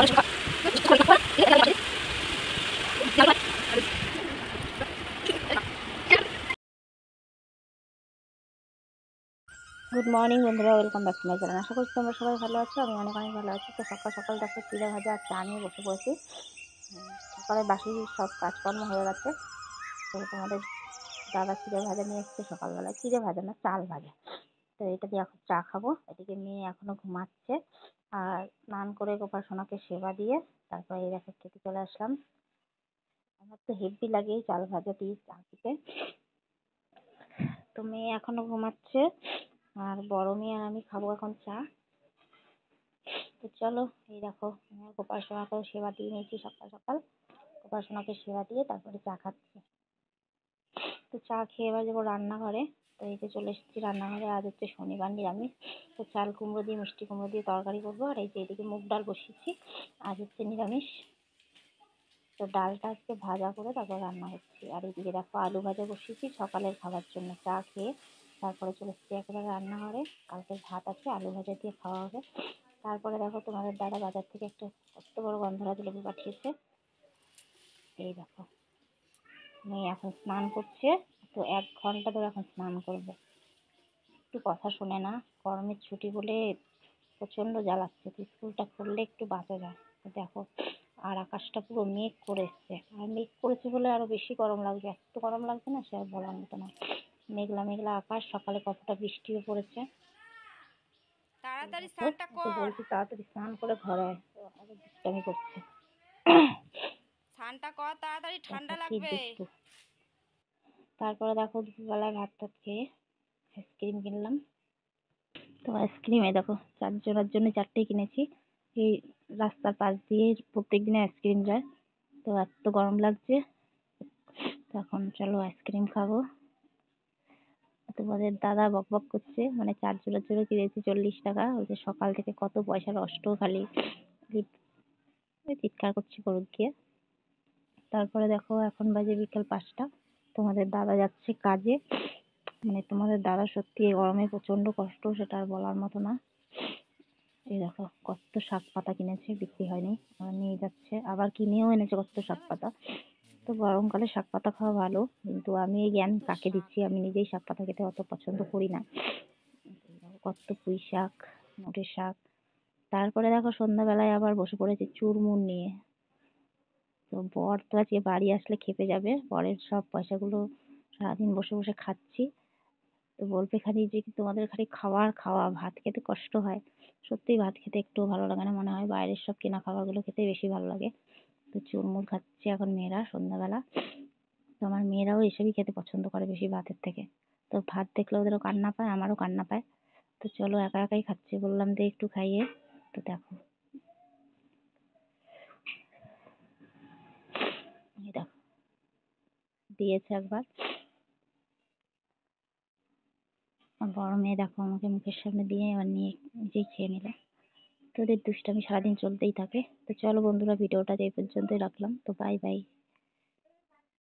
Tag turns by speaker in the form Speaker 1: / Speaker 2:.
Speaker 1: good morning বন্ধুরা welcome back to my channel আশা করছি তোমরা সবাই ভালো আছো আমি অনেক অনেক ভালো আছি তো সকাল সকাল দেখো চিড়ে ভাজা আর চা নিয়ে বসে পড়েছি সকালে বাসি সব কাজকর্ম হয়ে গেছে তো তোমাদের দাদা চিড়ে ভাজা নিয়ে এসছে সকালবেলা চিড়ে ভাজা না চাল ভাজা তো এটা দিয়ে এখন চা খাবো এটাকে মেয়ে এখনও ঘুমাচ্ছে আর স্নান করে গোপাল সোনাকে সেবা দিয়ে তারপরে এই রাতের খেতে চলে আসলাম আমার তো হেব্বি লাগে চাল ভাজা দিয়ে চা খেতে তো মেয়ে এখনো ঘুমাচ্ছে আর বড় মেয়ে আর আমি খাবো এখন চা তো চলো এই দেখো গোপাল সোনাকেও সেবা দিয়ে নিয়েছি সকাল সকাল গোপাল সোনাকে সেবা দিয়ে তারপরে চা খাচ্ছি তো চা খেয়ে এবার যাবো রান্নাঘরে তো এই যে চলে এসেছি রান্নাঘরে আজ হচ্ছে শনিবার নিরামিষ তো চাল কুমড়ো দিয়ে মিষ্টি কুমড়ো দিয়ে তরকারি করবো আর এই যে এদিকে মুগ ডাল বসিয়েছি আজ হচ্ছে নিরামিষ তো ডালটা আজকে ভাজা করে তারপর রান্না হচ্ছে আর এদিকে দেখো আলু ভাজা বসিয়েছি সকালের খাবার জন্য চা খেয়ে তারপরে চলে এসেছি একেবারে রান্নাঘরে কালকে ভাত আছে আলু ভাজা দিয়ে খাওয়া হবে তারপরে দেখো তোমাদের দাদা বাজার থেকে একটা কত বড় গন্ধরা লেবু পাঠিয়েছে এই দেখো মেয়ে এখন স্নান করছে তো এক ঘন্টা ধরে এখন স্নান করব একটু কথা শোনে না গরমের ছুটি বলে প্রচণ্ড জ্বালাচ্ছে তো স্কুলটা খুললে একটু বাঁচা যায় দেখো আর আকাশটা পুরো মেঘ করে এসছে আর মেঘ করেছে বলে আরো বেশি গরম লাগছে এত গরম লাগছে না সে আর বলার মতো না মেঘলা মেঘলা আকাশ সকালে কতটা বৃষ্টিও পড়েছে তাড়াতাড়ি হ্যাঁ, বলছি তাড়াতাড়ি স্নান করে ঘরে আয় দুষ্টামি করছে স্নানটা কর তাড়াতাড়ি ঠান্ডা আচ্ছা, লাগবে তারপরে দেখো দুপুরবেলায় ভাত টাত খেয়ে আইসক্রিম কিনলাম তো আইসক্রিমে দেখো চারজনের জন্য চারটেই কিনেছি এই রাস্তার পাশ দিয়ে প্রত্যেক দিন আইসক্রিম যায় তো এত গরম লাগছে তখন চলো আইসক্রিম খাবো তোমাদের দাদা বক বক করছে মানে চার জনের জন্য কিনেছি চল্লিশ টাকা বলছে সকাল থেকে কত পয়সা নষ্ট খালি চিৎকার করছে গরুর গিয়ে তারপরে দেখো এখন বাজে বিকাল পাঁচটা তোমাদের দাদা যাচ্ছে কাজে মানে তোমাদের দাদা সত্যি এই গরমে প্রচণ্ড কষ্ট সেটা আর বলার মতো না এই দেখো কত শাক পাতা কিনেছে বিক্রি হয়নি আবার নিয়ে যাচ্ছে আবার কিনেও এনেছে কত শাক পাতা তো গরমকালে শাক পাতা খাওয়া ভালো কিন্তু আমি এই জ্ঞান কাকে দিচ্ছি আমি নিজেই শাক পাতা খেতে অত পছন্দ করি না কত পুঁই শাক নোটের শাক তারপরে দেখো সন্ধ্যাবেলায় আবার বসে পড়েছি চুরমুন নিয়ে তো বর তো আজকে বাড়ি আসলে খেপে যাবে বরের সব পয়সাগুলো সারাদিন বসে বসে খাচ্ছি তো বলবে খালি যে তোমাদের খালি খাওয়ার খাওয়া ভাত খেতে কষ্ট হয় সত্যিই ভাত খেতে একটুও ভালো লাগে না মনে হয় বাইরের সব কেনা গুলো খেতে বেশি ভালো লাগে তো চুরমুর খাচ্ছে এখন মেয়েরা সন্ধ্যাবেলা তো আমার মেয়েরাও এসবই খেতে পছন্দ করে বেশি ভাতের থেকে তো ভাত দেখলে ওদেরও কান্না পায় আমারও কান্না পায় তো চলো একা একাই খাচ্ছি বললাম যে একটু খাইয়ে তো দেখো দিয়েছে একবার গরমে দেখো আমাকে মুখের সামনে দিয়ে এবার নিয়ে নিজেই খেয়ে নিল তোদের দুষ্টামি সারাদিন চলতেই থাকে তো চলো বন্ধুরা ভিডিওটা এই পর্যন্তই রাখলাম তো বাই বাই